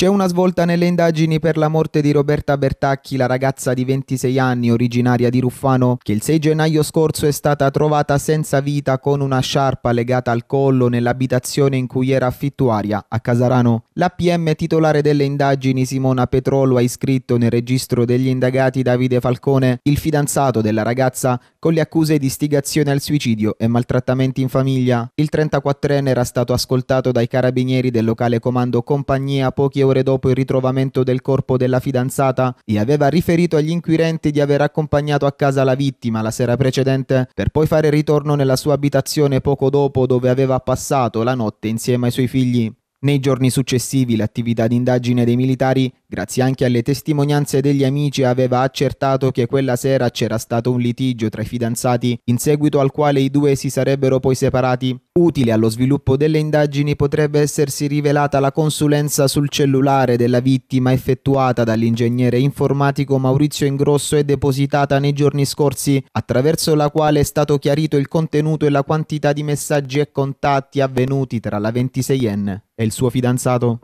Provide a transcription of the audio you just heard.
C'è una svolta nelle indagini per la morte di Roberta Bertacchi, la ragazza di 26 anni originaria di Ruffano, che il 6 gennaio scorso è stata trovata senza vita con una sciarpa legata al collo nell'abitazione in cui era affittuaria a Casarano. L'APM titolare delle indagini Simona Petrolo ha iscritto nel registro degli indagati Davide Falcone, il fidanzato della ragazza, con le accuse di istigazione al suicidio e maltrattamenti in famiglia. Il 34enne era stato ascoltato dai carabinieri del locale comando Compagnia pochi ore ore dopo il ritrovamento del corpo della fidanzata e aveva riferito agli inquirenti di aver accompagnato a casa la vittima la sera precedente per poi fare ritorno nella sua abitazione poco dopo dove aveva passato la notte insieme ai suoi figli. Nei giorni successivi l'attività d'indagine dei militari Grazie anche alle testimonianze degli amici aveva accertato che quella sera c'era stato un litigio tra i fidanzati in seguito al quale i due si sarebbero poi separati. Utile allo sviluppo delle indagini potrebbe essersi rivelata la consulenza sul cellulare della vittima effettuata dall'ingegnere informatico Maurizio Ingrosso e depositata nei giorni scorsi, attraverso la quale è stato chiarito il contenuto e la quantità di messaggi e contatti avvenuti tra la 26enne e il suo fidanzato.